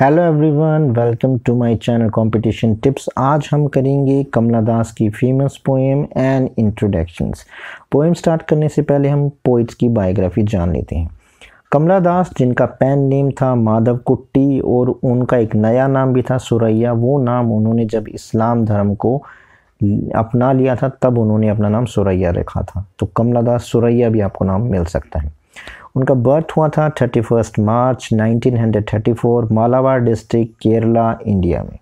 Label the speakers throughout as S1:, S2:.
S1: Hello everyone welcome to my channel competition tips आज हम करेंगे कमला दास की famous poem and introductions poem start करने से पहले हम पोइट्स की बायोग्राफी जान लेते हैं कमला दास जिनका पेन नेम था माधव कुट्टी और उनका एक नया नाम भी था सुरैया वो नाम उन्होंने जब इस्लाम धर्म को अपना लिया था तब उन्होंने अपना नाम सुरैया रखा था तो कमला दास सुरैया भी आपको नाम मिल सकता है उनका बर्थ हुआ था 31 March 1934 Malabar district Kerala India में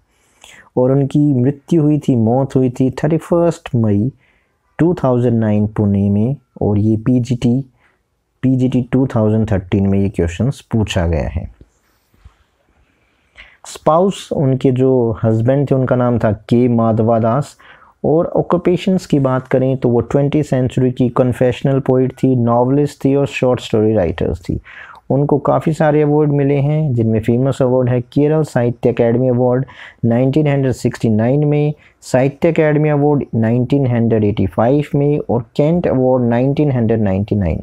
S1: और उनकी मृत्यु हुई थी मौत हुई थी 31 मई 2009 पुणे में और ये पीजीटी पीजीटी 2013 में ये क्वेश्चंस पूछा गया है स्पाउस उनके जो हस्बैंड थे उनका नाम था के माधवादास दास और ऑक्यूपेशंस की बात करें तो वो ट्वेंटी सेंचुरी की कन्फेशनल पोइट थी नावलिस्ट थी और शॉर्ट स्टोरी राइटर्स थी उनको काफ़ी सारे अवार्ड मिले हैं जिनमें फेमस अवार्ड है केरल साहित्य अकेडमी अवार्ड 1969 में साहित्य अकेडमी अवार्ड 1985 में और कैंट अवार्ड 1999 में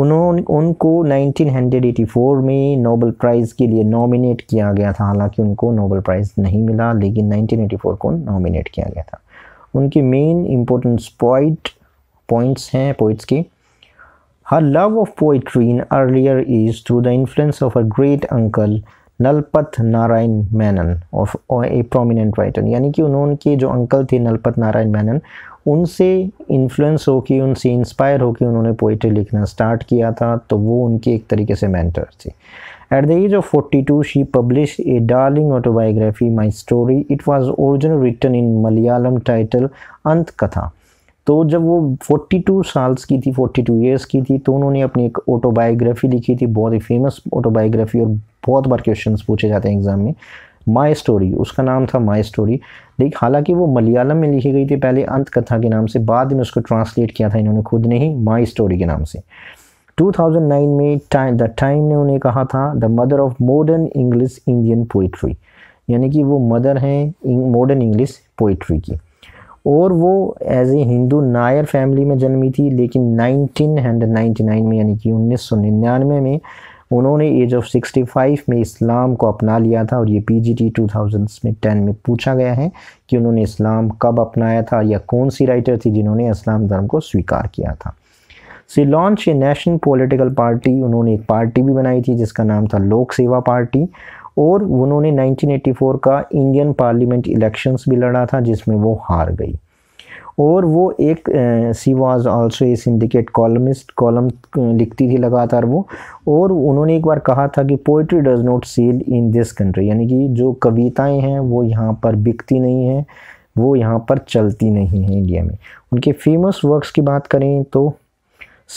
S1: उन्होंने उनको 1984 में नोबल प्राइज़ के लिए नॉमिनेट किया गया था हालांकि उनको नोबल प्राइज़ नहीं मिला लेकिन 1984 को नॉमिनेट किया गया था उनके मेन इम्पोर्टेंस पॉइंट पॉइंट्स हैं पोइट्स के her love of poetry in earlier is through the influence of a great uncle Nalapat Narayana Menon of a prominent writer यानी कि उन्होंने जो अंकल थे नलपत नारायण मैनन उनसे इन्फ्लुएंस होकर उनसे इंस्पायर होकर उन्होंने पोइट्री लिखना स्टार्ट किया था तो वो उनकी एक तरीके से मैंटर थी the age of forty two she publish a darling autobiography my story it was original written in Malayalam title Ente Katha तो जब वो फोर्टी टू साल्स की थी फोर्टी टू ईयर्स की थी तो उन्होंने अपनी एक ऑटोबायोग्राफी लिखी थी बहुत ही फेमस ऑटोबायोग्राफी और बहुत बार क्वेश्चन पूछे जाते हैं एग्ज़ाम में माई स्टोरी उसका नाम था माई स्टोरी देख हालांकि वो मलयालम में लिखी गई थी पहले अंत कथा के नाम से बाद में उसको ट्रांसलेट किया था इन्होंने खुद ने ही माई स्टोरी के नाम से 2009 में टाइम द टाइम ने उन्हें कहा था the mother of modern English Indian poetry यानी कि वो मदर हैं मॉडर्न इंग्लिश पोइट्री की और वो as a Hindu Nair family में जन्मी थी लेकिन 1999 में यानी कि उन्नीस में उन्होंने एज ऑफ 65 में इस्लाम को अपना लिया था और ये पी जी टी टू में टेन में पूछा गया है कि उन्होंने इस्लाम कब अपनाया था या कौन सी राइटर थी जिन्होंने इस्लाम धर्म को स्वीकार किया था she launch a national political party उन्होंने एक पार्टी भी बनाई थी जिसका नाम था लोक सेवा पार्टी और उन्होंने 1984 का इंडियन पार्लियामेंट इलेक्शंस भी लड़ा था जिसमें वो हार गई और वो एक she was also a syndicate columnist column लिखती थी लगातार वो और उन्होंने एक बार कहा था कि poetry does not sell in this country यानी कि जो कविताएं हैं वो यहाँ पर बिकती नहीं हैं वो यहाँ पर चलती नहीं हैं इंडिया में उनके फेमस वर्क्स की बात करें तो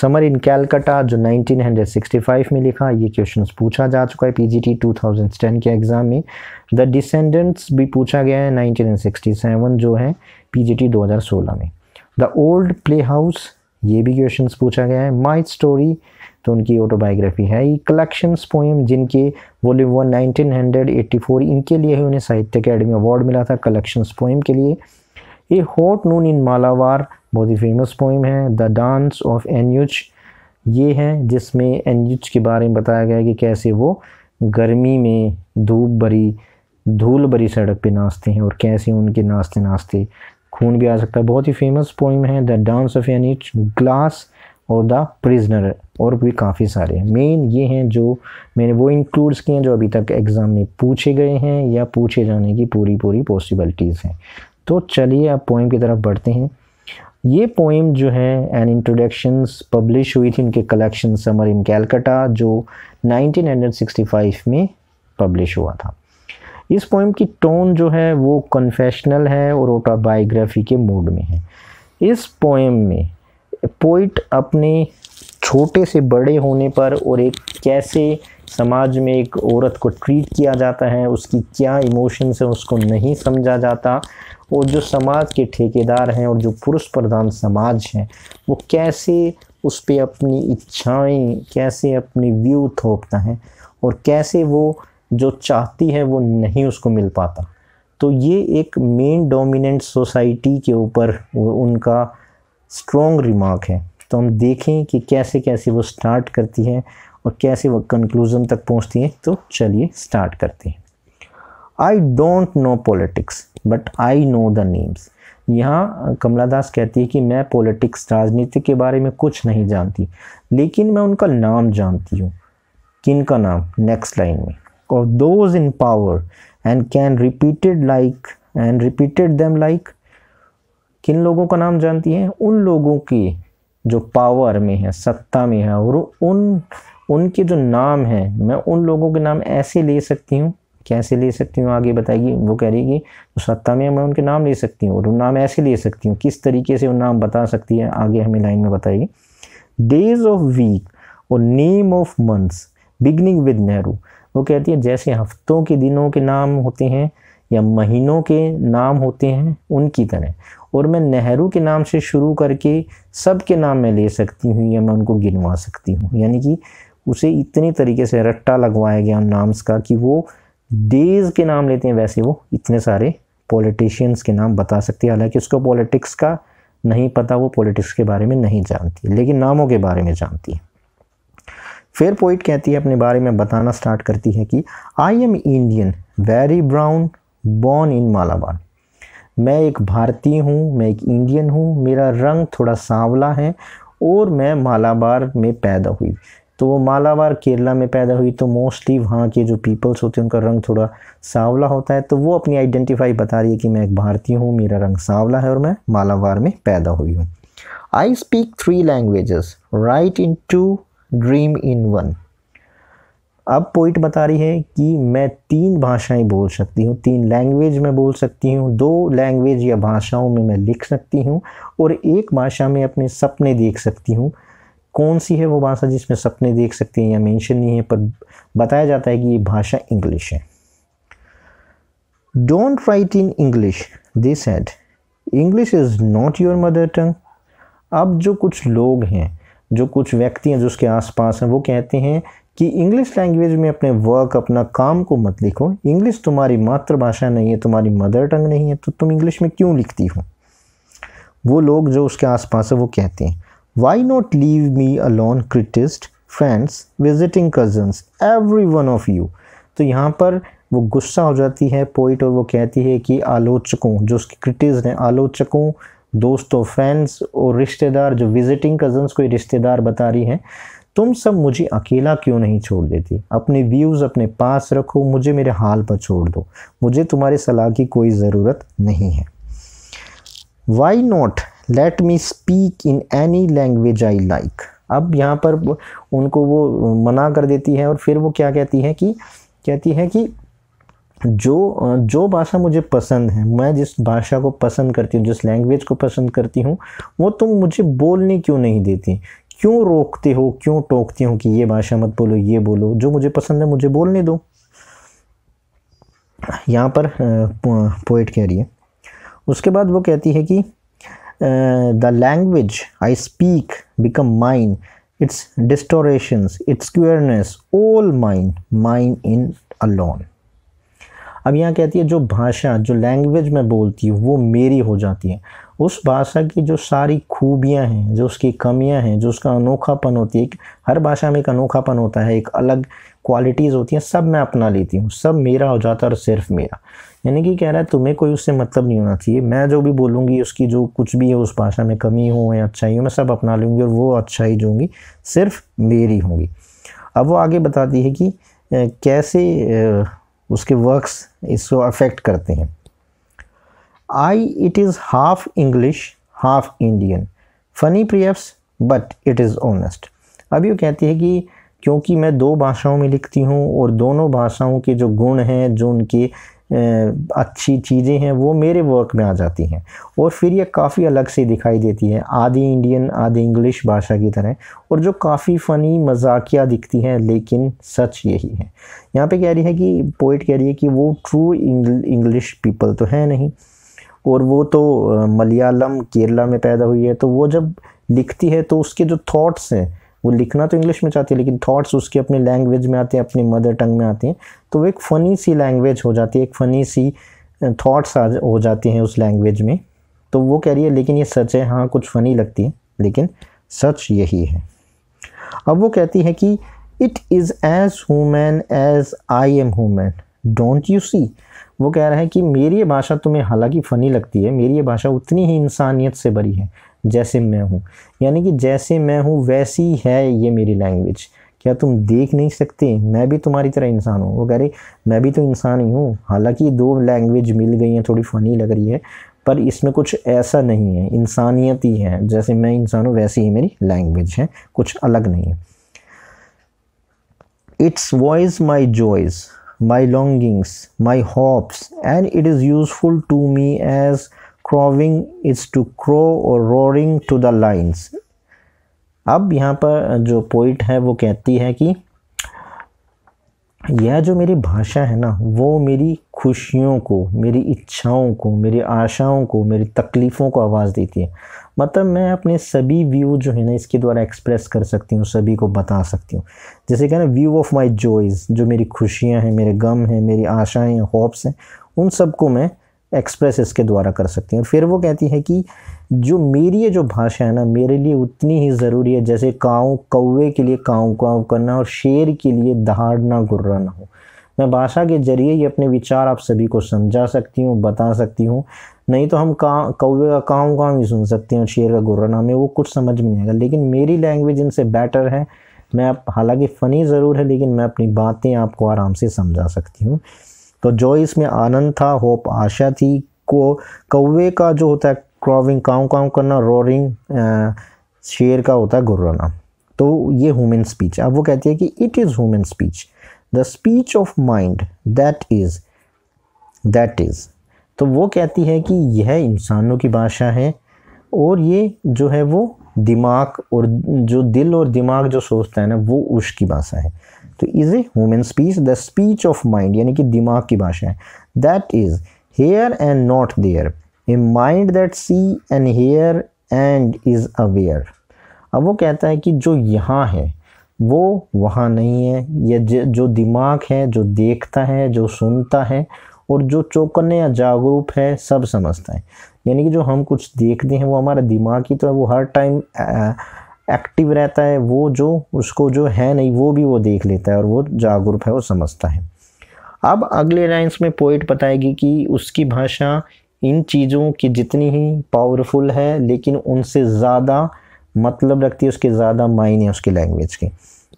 S1: समर इन कैलकाटा जो 1965 में लिखा ये क्वेश्चन पूछा जा चुका है पीजीटी 2010 के एग्ज़ाम में द डिसेंडेंट्स भी पूछा गया है 1967 जो है पीजीटी 2016 में द ओल्ड प्ले हाउस ये भी क्वेश्चन पूछा गया है माई स्टोरी तो उनकी ऑटोबायोग्राफी है ये कलेक्शंस पोएम जिनके वॉल्यूम वन नाइनटीन इनके लिए ही उन्हें साहित्य अकेडमी अवार्ड मिला था कलेक्शंस पोएम के लिए ये होट नून इन मालावार बहुत ही फेमस पोइम है द डांस ऑफ एनयूच ये है जिसमें एनयूच के बारे में बताया गया है कि कैसे वो गर्मी में धूप भरी धूल भरी सड़क पे नाचते हैं और कैसे उनके नाचते नाचते खून भी आ सकता है बहुत ही फेमस पोइम है the dance of eunuch glass और द प्रिजनर और भी काफ़ी सारे हैं मेन ये हैं जो मैंने वो इंक्लूड्स किए हैं जो अभी तक एग्ज़ाम में पूछे गए हैं या पूछे जाने की पूरी पूरी पॉसिबिलिटीज़ हैं तो चलिए अब पोइम की तरफ बढ़ते हैं ये पोइम जो है एन इंट्रोडक्शंस पब्लिश हुई थी उनके कलेक्शन समर इन कैलकटा जो 1965 में पब्लिश हुआ था इस पोइम की टोन जो है वो कन्फेशनल है और ऑटोबायोग्राफी के मूड में है इस पोइम में पोइट अपने छोटे से बड़े होने पर और एक कैसे समाज में एक औरत को ट्रीट किया जाता है उसकी क्या इमोशंस हैं उसको नहीं समझा जाता और जो समाज के ठेकेदार हैं और जो पुरुष प्रधान समाज हैं वो कैसे उस पर अपनी इच्छाएं कैसे अपनी व्यू थोपता है और कैसे वो जो चाहती है वो नहीं उसको मिल पाता तो ये एक मेन डोमिनेंट सोसाइटी के ऊपर उनका स्ट्रॉन्ग रिमार्क है तो हम देखें कि कैसे कैसे वो स्टार्ट करती है और कैसे वो कंक्लूज़न तक पहुंचती है तो चलिए स्टार्ट करते हैं I don't know politics but I know the names यहाँ कमला दास कहती है कि मैं पॉलिटिक्स राजनीति के बारे में कुछ नहीं जानती लेकिन मैं उनका नाम जानती हूँ किन का नाम नेक्स्ट लाइन में और those in power and can repeated like and repeated them like किन लोगों का नाम जानती हैं उन लोगों के जो पावर में है सत्ता में है और उन उनके जो नाम हैं मैं उन लोगों के नाम ऐसे ले सकती हूँ कैसे ले सकती हूँ आगे बताएगी वो कह रही कि उस तो सत्ता में मैं उनके नाम ले सकती हूँ और उन नाम ऐसे ले सकती हूँ किस तरीके से वो नाम बता सकती है आगे हमें लाइन में बताएगी डेज ऑफ वीक और name of months beginning with Nehru वो कहती है जैसे हफ्तों के दिनों के नाम होते हैं या महीनों के नाम होते हैं उनकी तरह और मैं नेहरू के नाम से शुरू करके सब के नाम मैं ले सकती हूँ या मैं उनको गिनवा सकती हूँ यानी कि उसे इतने तरीके से रट्टा लगवाया गया उन नाम्स का कि वो डेज के नाम लेते हैं वैसे वो इतने सारे पॉलिटिशियंस के नाम बता सकती है हालांकि उसको पॉलिटिक्स का नहीं पता वो पॉलिटिक्स के बारे में नहीं जानती लेकिन नामों के बारे में जानती है फिर पोइट कहती है अपने बारे में बताना स्टार्ट करती है कि I am Indian very brown born in Malabar मैं एक भारतीय हूँ मैं एक इंडियन हूँ मेरा रंग थोड़ा सांवला है और मैं मालाबार में पैदा हुई तो वो मालाबार केरला में पैदा हुई तो मोस्टली वहाँ के जो पीपल्स होते हैं उनका रंग थोड़ा सांवला होता है तो वो अपनी आइडेंटिफाई बता रही है कि मैं एक भारतीय हूँ मेरा रंग सांवला है और मैं मालाबार में पैदा हुई हूँ I speak three languages write in two dream in one अब पोइट बता रही है कि मैं तीन भाषाएं बोल सकती हूँ तीन लैंग्वेज में बोल सकती हूँ दो लैंग्वेज या भाषाओं में मैं लिख सकती हूँ और एक भाषा में अपने सपने देख सकती हूँ कौन सी है वो भाषा जिसमें सपने देख सकते हैं या मेंशन नहीं है पर बताया जाता है कि ये भाषा इंग्लिश है don't write in English this had English is not your mother tongue अब जो कुछ लोग हैं जो कुछ व्यक्ति हैं जो उसके आसपास हैं वो कहते हैं कि इंग्लिश लैंग्वेज में अपने वर्क अपना काम को मत लिखो इंग्लिश तुम्हारी मातृभाषा नहीं है तुम्हारी मदर टंग नहीं है तो तुम इंग्लिश में क्यों लिखती हो वो लोग जो उसके आसपास है वो कहते हैं Why not leave me alone, critics, friends, visiting cousins, every one of you? तो यहाँ पर वो गुस्सा हो जाती है पोइट और वो कहती है कि आलोचकों जो उसकी क्रिटिज हैं आलोचकों दोस्तों फ्रेंड्स और रिश्तेदार जो विजिटिंग कज़न्स कोई रिश्तेदार बता रही हैं तुम सब मुझे अकेला क्यों नहीं छोड़ देती अपने व्यूज़ अपने पास रखो मुझे मेरे हाल पर छोड़ दो मुझे तुम्हारी सलाह की कोई ज़रूरत नहीं है why not let me speak in any language I like अब यहाँ पर उनको वो मना कर देती है और फिर वो क्या कहती है कि कहती है कि जो जो भाषा मुझे पसंद है मैं जिस भाषा को पसंद करती हूँ जिस लैंग्वेज को पसंद करती हूँ वो तुम मुझे बोलने क्यों नहीं देती क्यों रोकते हो क्यों टोकते हो कि ये भाषा मत बोलो ये बोलो जो मुझे पसंद है मुझे बोलने दो यहाँ पर पोइट कह रही है उसके बाद वो कहती है कि the uh, the language I speak become mine, its distortions, its queerness, all mine, mine in alone. अब यहाँ कहती है जो भाषा जो लैंग्वेज में बोलती है वो मेरी हो जाती है उस भाषा की जो सारी खूबियाँ हैं जो उसकी कमियाँ हैं जो उसका अनोखापन होती है हर भाषा में एक अनोखापन होता है एक अलग क्वालिटीज़ होती हैं सब मैं अपना लेती हूँ सब मेरा हो जाता है और सिर्फ मेरा यानी कि कह रहा है तुम्हें कोई उससे मतलब नहीं होना चाहिए मैं जो भी बोलूँगी उसकी जो कुछ भी है उस भाषा में कमी हो या अच्छाई हो मैं सब अपना लूँगी और वो अच्छाई जो होंगी सिर्फ मेरी होंगी अब वो आगे बताती है कि कैसे उसके वर्क्स इसको अफेक्ट करते हैं I it is half English half Indian funny perhaps but it is honest अब वो कहती है कि क्योंकि मैं दो भाषाओं में लिखती हूँ और दोनों भाषाओं के जो गुण हैं जो उनके अच्छी चीज़ें हैं वो मेरे वर्क में आ जाती हैं और फिर ये काफ़ी अलग से दिखाई देती है आधी इंडियन आधी इंग्लिश भाषा की तरह और जो काफ़ी फ़नी मजाकिया दिखती हैं लेकिन सच यही है यहाँ पे कह रही है कि पोइट कह रही है कि वो ट्रू इंग्लिश पीपल तो है नहीं और वो तो मलयालम केरला में पैदा हुई है तो वो जब लिखती है तो उसके जो थाट्स हैं वो लिखना तो इंग्लिश में चाहती है लेकिन थॉट्स उसके अपने लैंग्वेज में आते हैं अपनी मदर टंग में आते हैं तो वो एक फ़नी सी लैंग्वेज हो जाती है एक फ़नी सी थाट्स हो जाती हैं उस लैंग्वेज में तो वो कह रही है लेकिन ये सच है हाँ कुछ फ़नी लगती है लेकिन सच यही है अब वो कहती है कि it is as human as I am human don't you see वो कह रहा है कि मेरी ये भाषा तुम्हें हालांकि फ़नी लगती है मेरी ये भाषा उतनी ही इंसानियत से भरी है जैसे मैं हूँ यानी कि जैसे मैं हूँ वैसी है ये मेरी लैंग्वेज क्या तुम देख नहीं सकते मैं भी तुम्हारी तरह इंसान हूँ वो कह रही मैं भी तो इंसान ही हूँ हालांकि दो लैंग्वेज मिल गई हैं थोड़ी फ़नी लग रही है पर इसमें कुछ ऐसा नहीं है इंसानियत ही है जैसे मैं इंसान हूँ वैसी ही मेरी लैंग्वेज है कुछ अलग नहीं है it's voice my joys my longings my hopes and it is useful to me as crowing is to crow और रोरिंग टू द लाइन्स अब यहाँ पर जो पोइट है वो कहती है कि यह जो मेरी भाषा है ना वो मेरी खुशियों को मेरी इच्छाओं को मेरी आशाओं को मेरी तकलीफ़ों को आवाज़ देती है मतलब मैं अपने सभी व्यू जो है ना इसके द्वारा एक्सप्रेस कर सकती हूँ सभी को बता सकती हूँ जैसे कहना व्यू ऑफ माय जॉयज़ जो मेरी खुशियाँ हैं मेरे गम हैं मेरी हैं होप्स हैं उन सबको मैं एक्सप्रेस इसके द्वारा कर सकती हैं फिर वो कहती हैं कि जो मेरी ये जो भाषा है ना मेरे लिए उतनी ही ज़रूरी है जैसे काँव कौवे के लिए काँव काँव करना और शेर के लिए दहाड़ना गुर्राना हो मैं भाषा के ज़रिए ही अपने विचार आप सभी को समझा सकती हूँ बता सकती हूँ नहीं तो हम का कौवे का काँव काँव ही सुन सकते हैं और शेर का गुर्राना हमें वो कुछ समझ में आएगा लेकिन मेरी लैंग्वेज इनसे बेटर है मैं आप हालांकि फ़नी ज़रूर है लेकिन मैं अपनी बातें आपको आराम से समझा सकती हूँ तो जो इसमें आनंद था होप आशा थी को कौवे का जो होता है क्रॉविंग काउ काव करना रोरिंग शेर का होता है गुर्राना तो ये ह्यूमन स्पीच अब वो कहती है कि it is human speech the speech of mind that is that is तो वो कहती है कि यह इंसानों की भाषा है और ये जो है वो दिमाग और जो दिल और दिमाग जो सोचता है ना वो उसकी भाषा है तो is a human speech the speech of mind यानी कि दिमाग की भाषा है that is here and not there a mind that see and hear and is aware अब वो कहता है कि जो यहाँ है वो वहाँ नहीं है या जो दिमाग है जो देखता है जो सुनता है और जो चौकने या जागरूक है सब समझता है यानी कि जो हम कुछ देखते हैं वो हमारा दिमाग ही तो है वो हर टाइम एक्टिव रहता है वो जो उसको जो है नहीं वो भी वो देख लेता है और वो जागरूक है वो समझता है अब अगले लाइन्स में पोइट बताएगी कि उसकी भाषा इन चीज़ों की जितनी ही पावरफुल है लेकिन उनसे ज़्यादा मतलब रखती है उसके ज़्यादा मायने उसकी लैंग्वेज के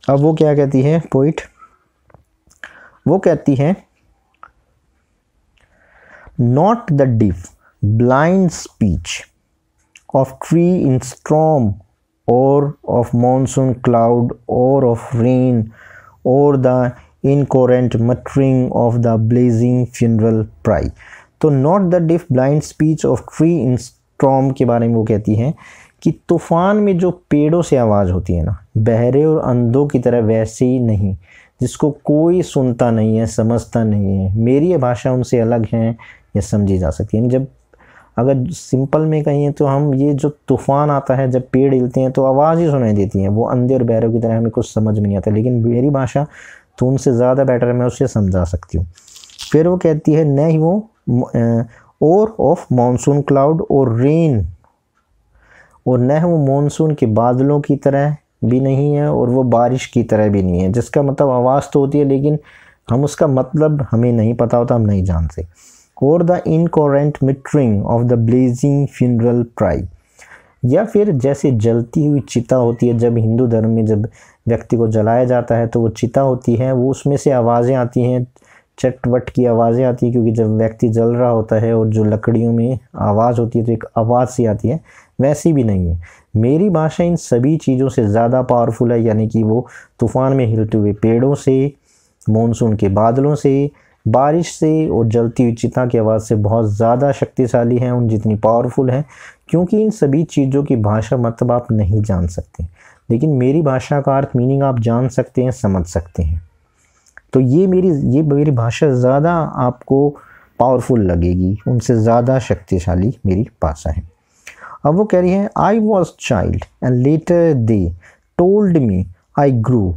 S1: अब वो क्या कहती है पोइट वो कहती है not the deaf blind speech of tree in storm or of monsoon cloud or of rain or the incoherent muttering of the blazing funeral cry तो not the deaf blind speech of tree in storm के बारे में वो कहती हैं कि तूफ़ान में जो पेड़ों से आवाज़ होती है ना बहरे और अंधों की तरह वैसे ही नहीं जिसको कोई सुनता नहीं है समझता नहीं है मेरी ये भाषा उनसे अलग है यह समझी जा सकती है जब अगर सिंपल में कहें तो हम ये जो तूफ़ान आता है जब पेड़ हिलते हैं तो आवाज़ ही सुनाई देती है वो अंधे और बैरों की तरह हमें कुछ समझ नहीं आता लेकिन मेरी भाषा तो उनसे ज़्यादा बेटर है मैं उसे समझा सकती हूँ फिर वो कहती है न ही वो और ऑफ मानसून क्लाउड और रेन और न वो मानसून के बादलों की तरह भी नहीं है और वो बारिश की तरह भी नहीं है जिसका मतलब आवाज़ तो होती है लेकिन हम उसका मतलब हमें नहीं पता होता हम नहीं जानते और the incoherent muttering of the blazing funeral pyre या फिर जैसे जलती हुई चिता होती है जब हिंदू धर्म में जब व्यक्ति को जलाया जाता है तो वो चिता होती है वो उसमें से आवाज़ें आती हैं चटवट की आवाज़ें आती हैं क्योंकि जब व्यक्ति जल रहा होता है और जो लकड़ियों में आवाज़ होती है तो एक आवाज़ सी आती है वैसी भी नहीं है मेरी भाषा इन सभी चीज़ों से ज़्यादा पावरफुल है यानी कि वो तूफ़ान में हिलते हुए पेड़ों से मानसून के बादलों से बारिश से और जलती हुई चिता की आवाज़ से बहुत ज़्यादा शक्तिशाली हैं उन जितनी पावरफुल हैं क्योंकि इन सभी चीज़ों की भाषा मतलब आप नहीं जान सकते लेकिन मेरी भाषा का अर्थ मीनिंग आप जान सकते हैं समझ सकते हैं तो ये मेरी ये मेरी भाषा ज़्यादा आपको पावरफुल लगेगी उनसे ज़्यादा शक्तिशाली मेरी भाषा है अब वो कह रही है I was child and later they told me I grew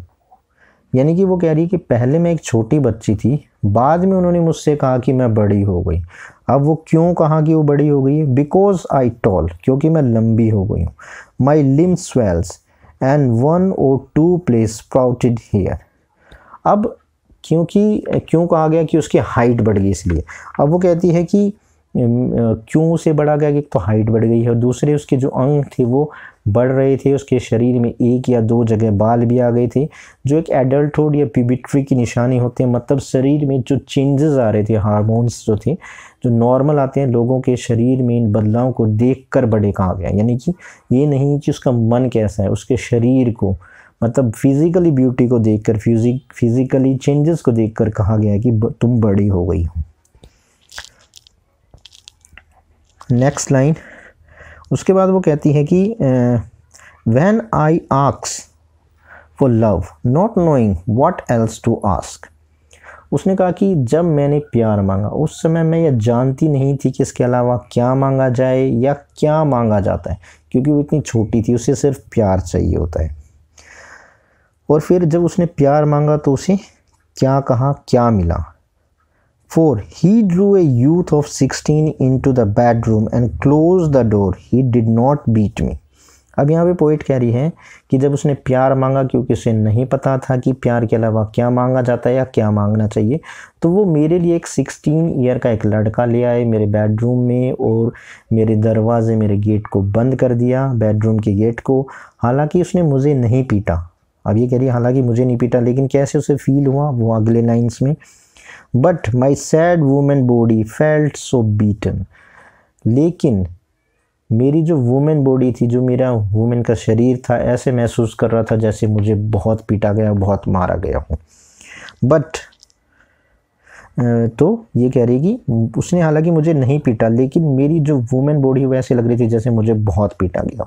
S1: यानी कि वो कह रही है कि पहले मैं एक छोटी बच्ची थी बाद में उन्होंने मुझसे कहा कि मैं बड़ी हो गई अब वो क्यों कहा कि वो बड़ी हो गई बिकॉज आई टॉल क्योंकि मैं लंबी हो गई हूँ my limbs swelled and one or two places sprouted hair अब क्योंकि क्यों कहा गया कि उसकी हाइट बढ़ गई इसलिए अब वो कहती है कि क्यों उसे बढ़ा गया कि तो हाइट बढ़ गई है और दूसरे उसके जो अंग थे वो बढ़ रहे थे उसके शरीर में एक या दो जगह बाल भी आ गए थे जो एक एडल्टहुड या प्यूबिट्री की निशानी होते हैं मतलब शरीर में जो चेंजेस आ रहे थे हार्मोन्स जो थे जो नॉर्मल आते हैं लोगों के शरीर में इन बदलाव को देख कर बड़े कहा गया यानी कि ये नहीं कि उसका मन कैसा है उसके शरीर को मतलब फिज़िकली ब्यूटी को देख कर फिज़िकली चेंजेस को कर कहा गया कि तुम बड़ी हो गई हो नेक्स्ट लाइन उसके बाद वो कहती है कि वैन आई आक्स for love not knowing what else to ask उसने कहा कि जब मैंने प्यार मांगा उस समय मैं यह जानती नहीं थी कि इसके अलावा क्या मांगा जाए या क्या मांगा जाता है क्योंकि वो इतनी छोटी थी उसे सिर्फ प्यार चाहिए होता है और फिर जब उसने प्यार मांगा तो उसे क्या कहा क्या मिला 4. He drew a youth of 16 into the bedroom and closed the door. He did not beat me. अब यहाँ पे पोइट कह रही है कि जब उसने प्यार मांगा क्योंकि उसे नहीं पता था कि प्यार के अलावा क्या मांगा जाता है या क्या मांगना चाहिए तो वो मेरे लिए एक सिक्सटीन ईयर का एक लड़का ले आए मेरे बेडरूम में और मेरे दरवाजे मेरे गेट को बंद कर दिया बेडरूम के गेट को हालांकि उसने मुझे नहीं पीटा अब ये कह रही है हालांकि मुझे नहीं पीटा लेकिन कैसे उसे फील हुआ वो अगले लाइन्स में but my sad woman body felt so beaten लेकिन मेरी जो वूमेन बॉडी थी जो मेरा वूमेन का शरीर था ऐसे महसूस कर रहा था जैसे मुझे बहुत पीटा गया बहुत मारा गया हूँ बट तो ये कह रही कि उसने हालांकि मुझे नहीं पीटा लेकिन मेरी जो वूमेन बॉडी वो ऐसे लग रही थी जैसे मुझे बहुत पीटा गया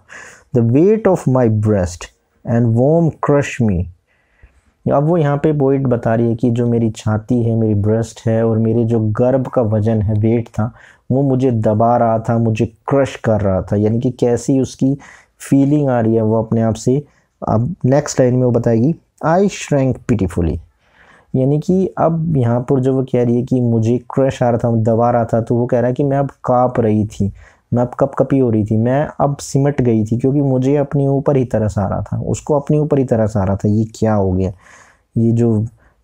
S1: the weight of my breast and womb crush me अब वो यहाँ पे पोइट बता रही है कि जो मेरी छाती है मेरी ब्रेस्ट है और मेरे जो गर्भ का वजन है वेट था वो मुझे दबा रहा था मुझे क्रश कर रहा था यानी कि कैसी उसकी फीलिंग आ रही है वो अपने आप से अब नेक्स्ट लाइन में वो बताएगी आई श्रैंक पिटीफुली यानी कि अब यहाँ पर जो वो कह रही है कि मुझे क्रश आ रहा था दबा रहा था तो वो कह रहा है कि मैं अब काँप रही थी मैं अब कप कपी हो रही थी मैं अब सिमट गई थी क्योंकि मुझे अपने ऊपर ही तरस आ रहा था उसको अपने ऊपर ही तरस आ रहा था ये क्या हो गया ये जो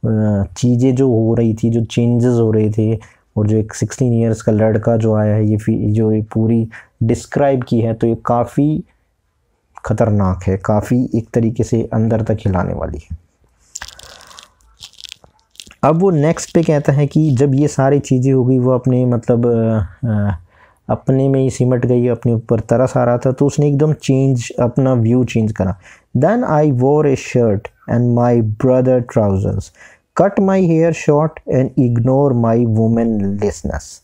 S1: चीज़ें जो हो रही थी जो चेंजेस हो रहे थे और जो एक सिक्सटीन ईयर्स का लड़का जो आया है ये जो ये पूरी डिस्क्राइब की है तो ये काफ़ी ख़तरनाक है काफ़ी एक तरीके से अंदर तक हिलाने वाली है अब वो नेक्स्ट पे कहता है कि जब ये सारी चीज़ें हो गई वो अपने मतलब आ, आ, अपने में ही सिमट गई अपने ऊपर तरस आ रहा था तो उसने एकदम चेंज अपना व्यू चेंज करा then I wore a shirt and my brother trousers cut my hair short and ignore my womanliness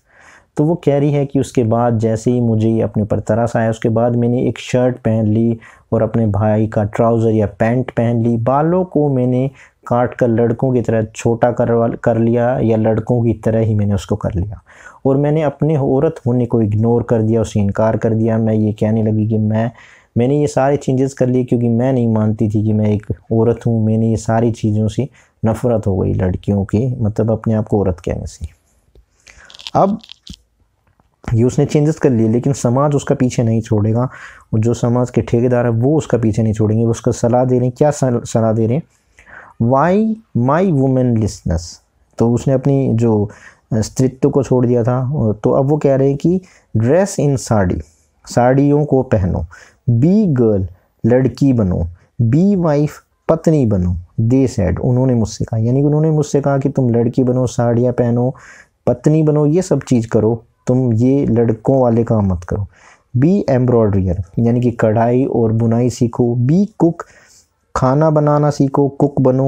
S1: तो वो कह रही है कि उसके बाद जैसे ही मुझे अपने पर तरस आया उसके बाद मैंने एक शर्ट पहन ली और अपने भाई का ट्राउज़र या पैंट पहन ली बालों को मैंने काट कर लड़कों की तरह छोटा कर कर लिया या लड़कों की तरह ही मैंने उसको कर लिया और मैंने अपने औरत होने को इग्नोर कर दिया उसे इनकार कर दिया मैं ये कहने लगी कि मैं मैंने ये सारे चेंजेस कर लिए क्योंकि मैं नहीं मानती थी कि मैं एक औरत हूँ मैंने ये सारी चीज़ों से नफ़रत हो गई लड़कियों की मतलब अपने आप को औरत कहने से अब ये उसने चेंजेस कर लिए लेकिन समाज उसका पीछे नहीं छोड़ेगा और जो समाज के ठेकेदार है वो उसका पीछे नहीं छोड़ेंगे वो उसको सलाह दे रहे हैं क्या सलाह दे रहे हैं वाई माई वुमेन लिसनेस तो उसने अपनी जो स्त्रित्व को छोड़ दिया था तो अब वो कह रहे हैं कि ड्रेस इन साड़ी साड़ियों को पहनो बी गर्ल लड़की बनो बी वाइफ पत्नी बनो दे सैड उन्होंने मुझसे कहा यानी कि उन्होंने मुझसे कहा कि तुम लड़की बनो साड़ियाँ पहनो पत्नी बनो ये सब चीज़ करो तुम ये लड़कों वाले काम मत करो बी एम्ब्रॉयडरियर यानी कि कढ़ाई और बुनाई सीखो बी कुक खाना बनाना सीखो कुक बनो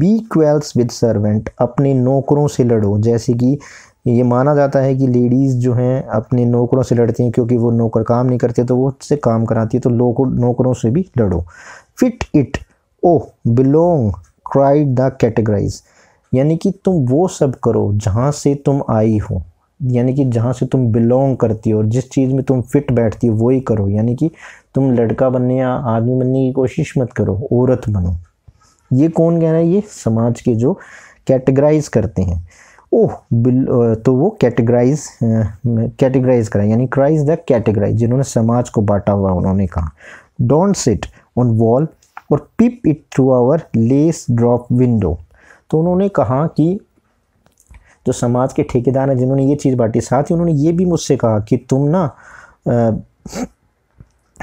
S1: बी क्वेल्स विद सर्वेंट अपने नौकरों से लड़ो जैसे कि ये माना जाता है कि लेडीज़ जो हैं अपने नौकरों से लड़ती हैं क्योंकि वो नौकर काम नहीं करते तो वो उससे काम कराती है तो नौकरों से भी लड़ो fit it oh belong cried the categorise यानी कि तुम वो सब करो जहाँ से तुम आई हो यानी कि जहाँ से तुम बिलोंग करती हो और जिस चीज़ में तुम फिट बैठती हो वही करो यानी कि तुम लड़का बनने या आदमी बनने की कोशिश मत करो औरत बनो ये कौन कह रहा है ये समाज के जो कैटेगराइज करते हैं ओह बिल तो वो कैटेगराइज कैटेगराइज करा यानी क्राइज द कैटेगराइज जिन्होंने समाज को बांटा हुआ उन्होंने कहा don't sit on wall or peep it through our lace drop window तो उन्होंने कहा कि जो समाज के ठेकेदार हैं जिन्होंने ये चीज़ बांटी साथ ही उन्होंने ये भी मुझसे कहा कि तुम ना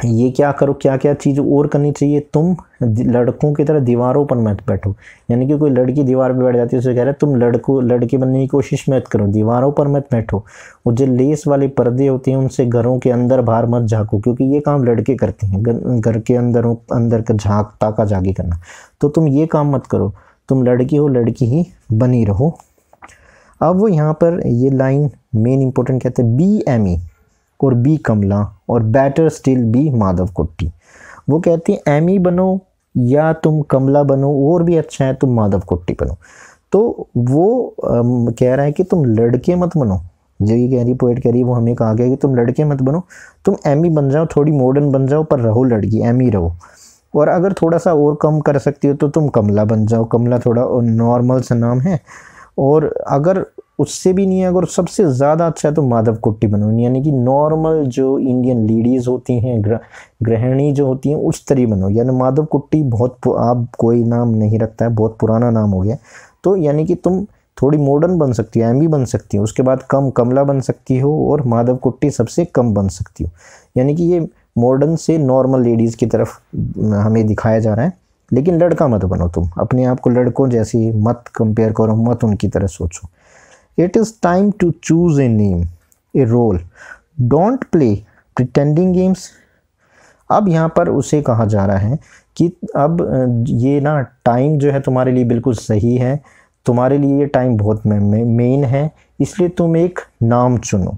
S1: ये क्या करो क्या क्या चीज़ और करनी चाहिए तुम लड़कों की तरह दीवारों पर मत बैठो यानी कि कोई लड़की दीवार पर बैठ जाती है उसे कह रहा है तुम लड़को लड़के बनने की कोशिश मत करो दीवारों पर मत बैठो और जो लेस वाले पर्दे होते हैं उनसे घरों के अंदर बाहर मत झाँको क्योंकि ये काम लड़के करते हैं घर के अंदर अंदर का झाँक ताका जागे करना तो तुम ये काम मत करो तुम लड़की हो लड़की ही बनी रहो अब वो यहाँ पर ये लाइन मेन इंपॉर्टेंट कहते हैं बी एम ई और बी कमला और बेटर स्टिल बी माधव कुट्टी वो कहती हैं एम ई बनो या तुम कमला बनो और भी अच्छा है तुम माधव कुट्टी बनो तो वो आ, कह रहा है कि तुम लड़के मत बनो जो ये कह रही पोइट कह रही वो हमें कहा गया कि तुम लड़के मत बनो तुम एम ई बन जाओ थोड़ी मॉडर्न बन जाओ पर रहो लड़की एम ई रहो और अगर थोड़ा सा और कम कर सकती हो तो तुम कमला बन जाओ कमला थोड़ा नॉर्मल सा नाम है और अगर उससे भी नहीं है अगर सबसे ज़्यादा अच्छा है तो माधव कुट्टी बनाओ यानी कि नॉर्मल जो इंडियन लेडीज़ होती हैं गृहिणी जो होती हैं उस तरह बनो यानी माधव कुट्टी बहुत आप कोई नाम नहीं रखता है बहुत पुराना नाम हो गया तो यानी कि तुम थोड़ी मॉडर्न बन सकती हो एम भी बन सकती हो उसके बाद कम कमला बन सकती हो और माधव कुट्टी सबसे कम बन सकती हो यानी कि ये मॉडर्न से नॉर्मल लेडीज़ की तरफ हमें दिखाया जा रहा है लेकिन लड़का मत बनो तुम अपने आप को लड़कों जैसी मत कंपेयर करो मत उनकी तरह सोचो it is time to choose a name a role don't play pretending games अब यहाँ पर उसे कहा जा रहा है कि अब ये ना टाइम जो है तुम्हारे लिए बिल्कुल सही है तुम्हारे लिए ये टाइम बहुत मेन है इसलिए तुम एक नाम चुनो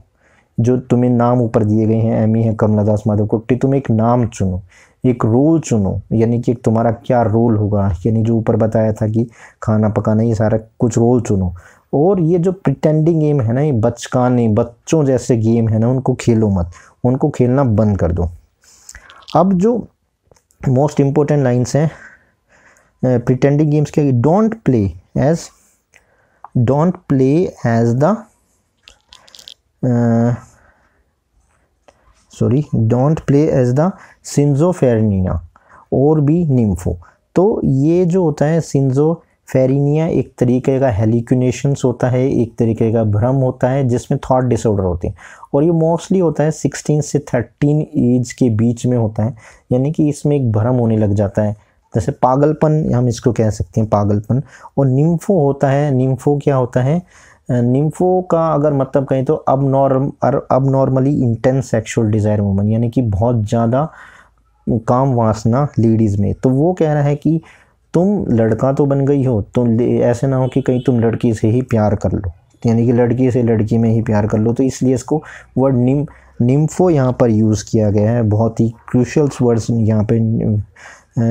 S1: जो तुम्हें नाम ऊपर दिए गए हैं एम ई है कमला दास माधव कुट्टी तुम एक नाम चुनो एक रोल चुनो यानी कि तुम्हारा क्या रोल होगा यानी जो ऊपर बताया था कि खाना पकाना ये सारा कुछ रोल चुनो और ये जो प्रिटेंडिंग गेम है ना ये बचकाने बच्चों जैसे गेम है ना उनको खेलो मत उनको खेलना बंद कर दो अब जो मोस्ट इम्पोर्टेंट लाइन्स हैं प्रिटेंडिंग गेम्स के don't play as don't play as the sorry don't play as the schizophrenia or be निम्फो तो ये जो होता है सिंजो फेरिनिया एक तरीके का हेलिक्यूनेशंस होता है एक तरीके का भ्रम होता है जिसमें थॉट डिसऑर्डर होते हैं और ये मोस्टली होता है 16 से 13 एज के बीच में होता है यानी कि इसमें एक भ्रम होने लग जाता है जैसे पागलपन हम इसको कह सकते हैं पागलपन और निम्फो होता है निम्फो क्या होता है निम्फो का अगर मतलब कहें तो अब नॉर्म अब normally intense sexual desire woman यानी कि बहुत ज़्यादा काम वासना लेडीज़ में तो वो कह रहा है कि तुम लड़का तो बन गई हो तुम तो ऐसे ना हो कि कहीं तुम लड़की से ही प्यार कर लो यानी कि लड़की से लड़की में ही प्यार कर लो तो इसलिए इसको वर्ड निम निम्फो यहाँ पर यूज़ किया गया है बहुत ही क्रूशल्स वर्ड्स यहाँ पे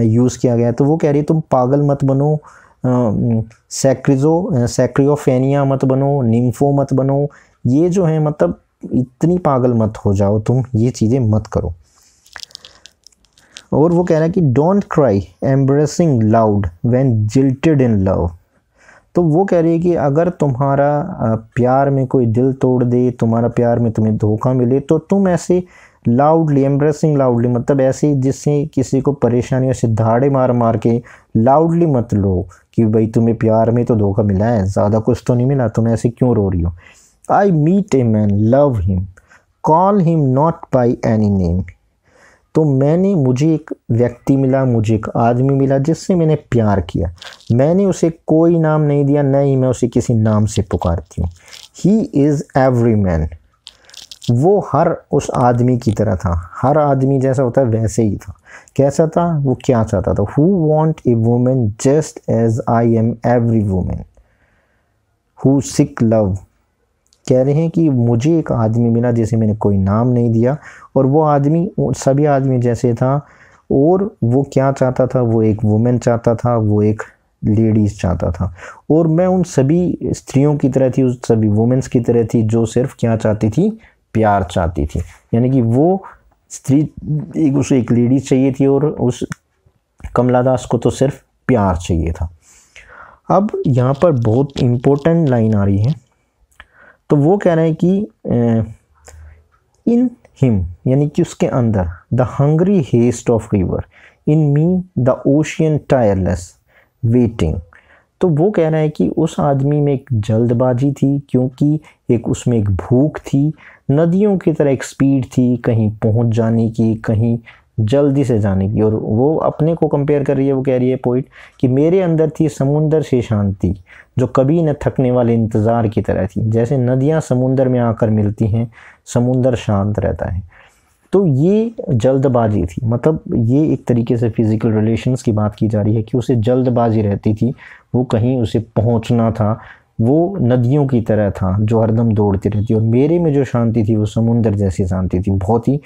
S1: यूज़ किया गया है तो वो कह रही है तुम पागल मत बनो सैक्रिजो सैक्रियोफेनिया मत बनो निम्फो मत बनो ये जो है मतलब इतनी पागल मत हो जाओ तुम ये चीज़ें मत करो और वो कह रहा है कि don't cry embarrassing loud when jilted in love तो वो कह रही है कि अगर तुम्हारा प्यार में कोई दिल तोड़ दे तुम्हारा प्यार में तुम्हें धोखा मिले तो तुम ऐसे लाउडली एम्ब्रेसिंग लाउडली मतलब ऐसे जिससे किसी को परेशानियों से धाड़े मार मार के लाउडली मत लो कि भाई तुम्हें प्यार में तो धोखा मिला है ज़्यादा कुछ तो नहीं मिला तुम ऐसे क्यों रो रही हो I meet a man love him call him not by any name तो मैंने मुझे एक व्यक्ति मिला मुझे एक आदमी मिला जिससे मैंने प्यार किया मैंने उसे कोई नाम नहीं दिया नहीं मैं उसे किसी नाम से पुकारती हूँ ही इज़ एवरी मैन वो हर उस आदमी की तरह था हर आदमी जैसा होता है वैसे ही था कैसा था वो क्या चाहता था who want a woman just as I am every woman who seek love कह रहे हैं कि मुझे एक आदमी मिला जिसे मैंने कोई नाम नहीं दिया और वो आदमी सभी आदमी जैसे था और वो क्या चाहता था वो एक वूमेन चाहता था वो एक लेडीज़ चाहता था और मैं उन सभी स्त्रियों की तरह थी उन सभी वुमेंस की तरह थी जो सिर्फ क्या चाहती थी प्यार चाहती थी यानी कि वो स्त्री एक उसे एक लेडी चाहिए थी और उस कमला दास को तो सिर्फ प्यार चाहिए था अब यहाँ पर बहुत इम्पोर्टेंट लाइन आ रही है तो वो कह रहे हैं कि इन हिम यानी कि उसके अंदर the hungry haste of river in me the ocean tireless waiting तो वो कह रहा है कि उस आदमी में एक जल्दबाजी थी क्योंकि एक उसमें एक भूख थी नदियों की तरह एक स्पीड थी कहीं पहुंच जाने की कहीं जल्दी से जाने की और वो अपने को कंपेयर कर रही है वो कह रही है पोइट कि मेरे अंदर थी समुंदर से शांति जो कभी न थकने वाले इंतज़ार की तरह थी जैसे नदियाँ समुंदर में आकर मिलती हैं समुंदर शांत रहता है तो ये जल्दबाजी थी मतलब ये एक तरीके से फ़िज़िकल रिलेशंस की बात की जा रही है कि उसे जल्दबाजी रहती थी वो कहीं उसे पहुंचना था वो नदियों की तरह था जो हरदम दौड़ती रहती और मेरे में जो शांति थी वो समुंदर जैसी शांति थी बहुत ही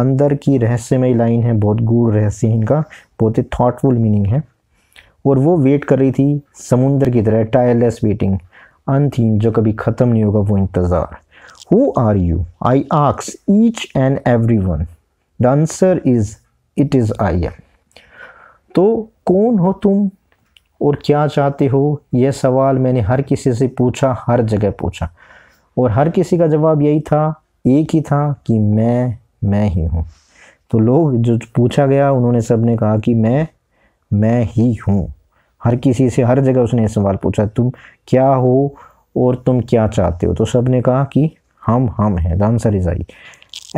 S1: अंदर की रहस्यमय लाइन है बहुत गूढ़ रहस्य इनका बहुत ही थाटफुल मीनिंग है और वो वेट कर रही थी समुंदर की तरह टायरलेस वेटिंग अनथीन जो कभी ख़त्म नहीं होगा वो इंतज़ार हु आर यू आई आक्स each and every one the answer is it is I am तो कौन हो तुम और क्या चाहते हो यह सवाल मैंने हर किसी से पूछा हर जगह पूछा और हर किसी का जवाब यही था एक ही था कि मैं मैं ही हूँ तो लोग जो पूछा गया उन्होंने सब ने कहा कि मैं मैं ही हूँ हर किसी से हर जगह उसने सवाल पूछा तुम क्या हो और तुम क्या चाहते हो तो सब ने कहा कि हम हम हैं the answer is I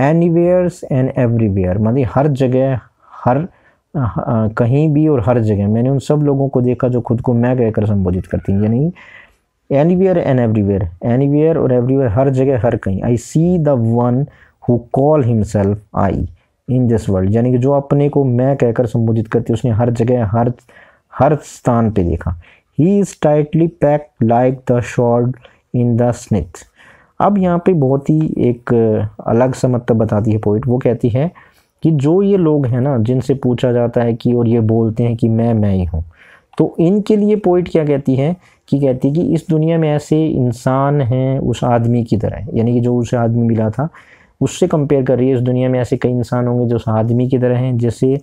S1: anywheres and everywhere मतलब हर जगह हर कहीं भी और हर जगह मैंने उन सब लोगों को देखा जो खुद को मैं कहकर संबोधित करती हैं यानी anywhere and everywhere anywhere और एवरीवेयर हर जगह हर कहीं I see the one who call himself I in this world यानी कि जो अपने को मैं कहकर संबोधित करती है उसने हर जगह हर हर स्थान पे देखा ही is tightly packed like the sword in the sheath अब यहाँ पे बहुत ही एक अलग सा मतलब बताती है पोइट वो कहती है कि जो ये लोग हैं ना जिनसे पूछा जाता है कि और ये बोलते हैं कि मैं मैं ही हूँ तो इनके लिए पोइट क्या कहती है कि कहती है कि इस दुनिया में ऐसे इंसान हैं उस आदमी की तरह यानी कि जो उसे आदमी मिला था उससे कंपेयर कर रही है इस दुनिया में ऐसे कई इंसान होंगे जो उस आदमी की तरह हैं जैसे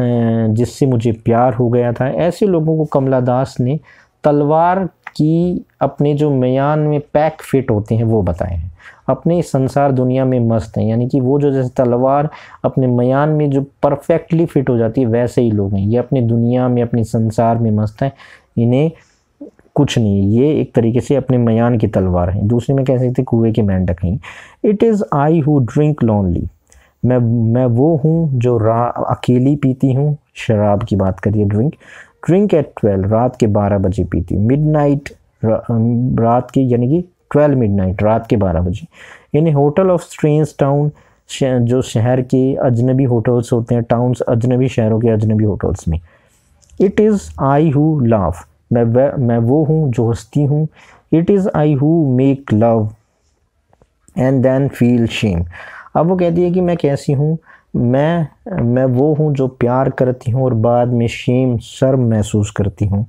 S1: जिससे मुझे प्यार हो गया था ऐसे लोगों को कमला दास ने तलवार की अपने जो मयान में पैक फिट होते हैं वो बताए हैं अपने संसार दुनिया में मस्त हैं यानी कि वो जो जैसे तलवार अपने मयान में जो परफेक्टली फिट हो जाती है वैसे ही लोग हैं ये अपनी दुनिया में अपने संसार में मस्त हैं इन्हें कुछ नहीं है ये एक तरीके से अपने मयान की तलवार हैं दूसरी में कह सकते कुएँ के मेंढक हैं it is I who drink lonely मैं मैं वो हूँ जो रा अकेली पीती हूँ शराब की बात करिए ड्रिंक ड्रिंक एट ट्वेल्व रात के बारह बजे पीती हूँ मिड नाइट रात के यानी कि ट्वेल्व नाइट रात के बारह बजे इन्हें होटल ऑफ स्ट्रेंस टाउन जो शहर के अजनबी होटल्स होते हैं टाउन्स अजनबी शहरों के अजनबी होटल्स में it is I who love मैं मैं वो हूँ जो हंसती हूँ it is I who make love and then feel shame अब वो कहती है कि मैं कैसी हूँ मैं मैं वो हूँ जो प्यार करती हूँ और बाद में शेम शर्म महसूस करती हूँ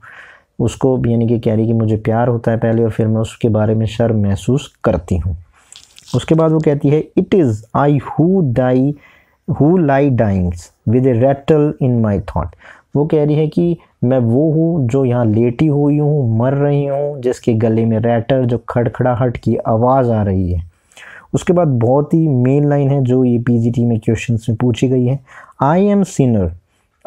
S1: उसको यानी कि कह रही कि मुझे प्यार होता है पहले और फिर मैं उसके बारे में शर्म महसूस करती हूँ उसके बाद वो कहती है it is I who die who lie dyings with a rattle in my थाट वो कह रही है कि मैं वो हूँ जो यहाँ लेटी हुई हूँ मर रही हूँ जिसके गले में रैटर जो खड़खड़ाहट की आवाज़ आ रही है उसके बाद बहुत ही मेन लाइन है जो ये पीजीटी में क्वेश्चन में पूछी गई है I am sinner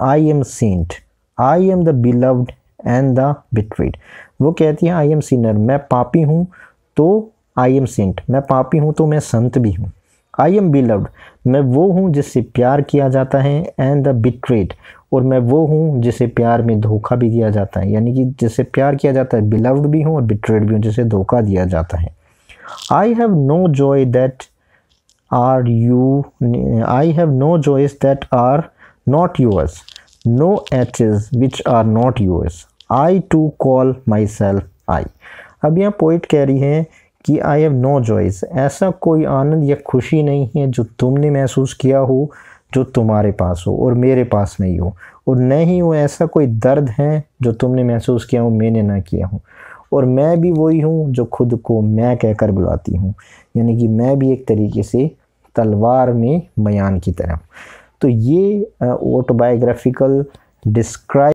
S1: I am saint I am the beloved and the betrayed वो कहती है आई एम सीनर मैं पापी हूँ तो आई एम सेंट मैं पापी हूँ तो मैं संत भी हूँ आई एम बिलव्ड मैं वो हूँ जिससे प्यार किया जाता है एंड द बिट्रेड और मैं वो हूँ जिसे प्यार में धोखा भी दिया जाता है यानी कि जिसे प्यार किया जाता है बिलव्ड भी हूँ और बिट्रेड भी हूँ जिसे धोखा दिया जाता है I have no joy that are you I have no joys that are not yours no aches which are not yours I too call myself I अब यहाँ पोइट कह रही है कि आई हैव नो जॉइस ऐसा कोई आनंद या खुशी नहीं है जो तुमने महसूस किया हो जो तुम्हारे पास हो और मेरे पास नहीं हो और न ही वो ऐसा कोई दर्द है जो तुमने महसूस किया हो मैंने ना किया हो और मैं भी वही हूँ जो खुद को मैं कहकर बुलाती हूँ यानी कि मैं भी एक तरीके से तलवार में मयान की तरह तो ये ऑटोबायोग्राफिकल डिस्क्राइब